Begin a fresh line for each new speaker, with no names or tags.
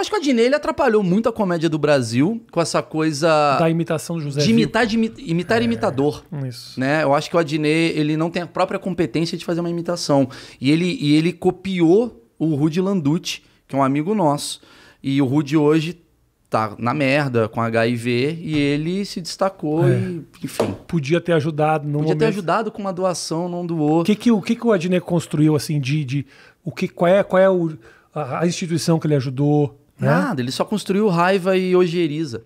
Eu acho que a Dinei atrapalhou muito a comédia do Brasil com essa coisa. Da imitação do José. De imitar, de imitar é, imitador. Isso. Né? Eu acho que o Adinei ele não tem a própria competência de fazer uma imitação. E ele, e ele copiou o Rudy Landucci, que é um amigo nosso. E o Rudy hoje tá na merda com HIV e ele se destacou é. e,
enfim. Podia ter ajudado. Podia
momento. ter
ajudado com uma doação, não doou. Que que, o que, que o Adnet construiu, assim, de. de o que, qual é, qual é o, a, a instituição que ele ajudou? Nada,
ele só construiu raiva e ojeriza.